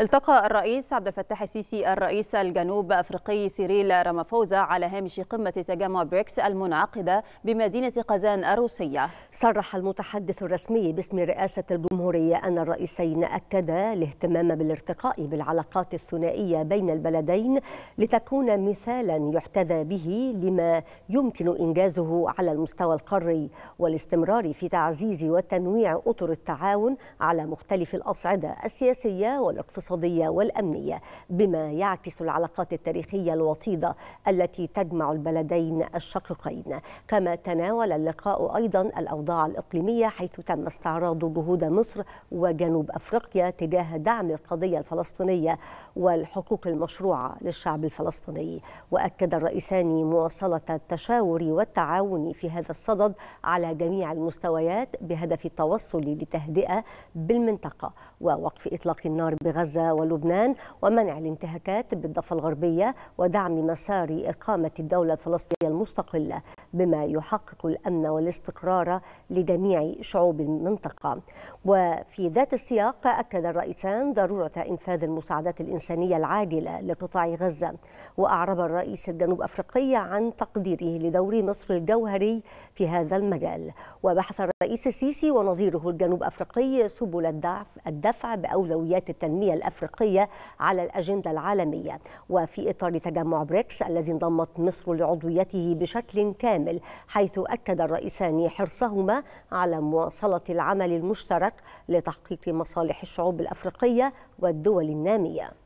التقى الرئيس عبد الفتاح السيسي الرئيس الجنوب افريقي سيريل رامافوزا على هامش قمه تجمع بريكس المنعقده بمدينه قازان الروسيه. صرح المتحدث الرسمي باسم رئاسه الجمهوريه ان الرئيسين اكدا الاهتمام بالارتقاء بالعلاقات الثنائيه بين البلدين لتكون مثالا يحتذى به لما يمكن انجازه على المستوى القاري والاستمرار في تعزيز وتنويع اطر التعاون على مختلف الاصعده السياسيه والاقتصاديه الاقتصادية والأمنية بما يعكس العلاقات التاريخية الوطيدة التي تجمع البلدين الشقيقين كما تناول اللقاء أيضا الأوضاع الإقليمية حيث تم استعراض جهود مصر وجنوب أفريقيا تجاه دعم القضية الفلسطينية والحقوق المشروعة للشعب الفلسطيني وأكد الرئيسان مواصلة التشاور والتعاون في هذا الصدد على جميع المستويات بهدف التوصل لتهدئة بالمنطقة ووقف إطلاق النار بغزة غزة ولبنان ومنع الانتهاكات بالضفة الغربية ودعم مسار إقامة الدولة الفلسطينية المستقلة بما يحقق الأمن والاستقرار لجميع شعوب المنطقة وفي ذات السياق أكد الرئيسان ضرورة إنفاذ المساعدات الإنسانية العاجلة لقطاع غزة وأعرب الرئيس الجنوب أفريقي عن تقديره لدور مصر الجوهري في هذا المجال وبحث الرئيس السيسي ونظيره الجنوب أفريقي سبل الدفع, الدفع بأولويات التنمية الأفريقية على الأجندة العالمية وفي إطار تجمع بريكس الذي انضمت مصر لعضويته بشكل كامل كامل حيث أكد الرئيسان حرصهما على مواصلة العمل المشترك لتحقيق مصالح الشعوب الأفريقية والدول النامية